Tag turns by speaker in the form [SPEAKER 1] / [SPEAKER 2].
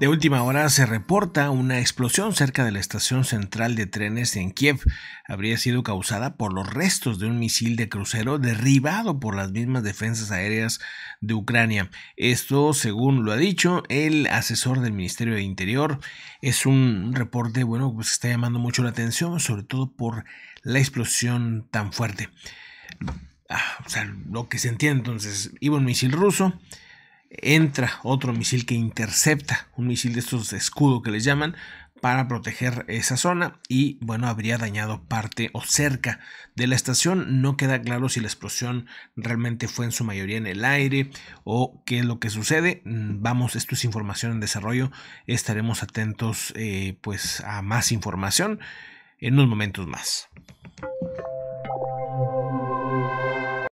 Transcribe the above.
[SPEAKER 1] De última hora se reporta una explosión cerca de la estación central de trenes en Kiev. Habría sido causada por los restos de un misil de crucero derribado por las mismas defensas aéreas de Ucrania. Esto, según lo ha dicho el asesor del Ministerio de Interior, es un reporte bueno pues está llamando mucho la atención, sobre todo por la explosión tan fuerte o sea, lo que se entiende entonces, iba un misil ruso, entra otro misil que intercepta un misil de estos escudos escudo que les llaman para proteger esa zona y bueno habría dañado parte o cerca de la estación no queda claro si la explosión realmente fue en su mayoría en el aire o qué es lo que sucede mm, vamos esto es información en desarrollo estaremos atentos eh, pues a más información en unos momentos más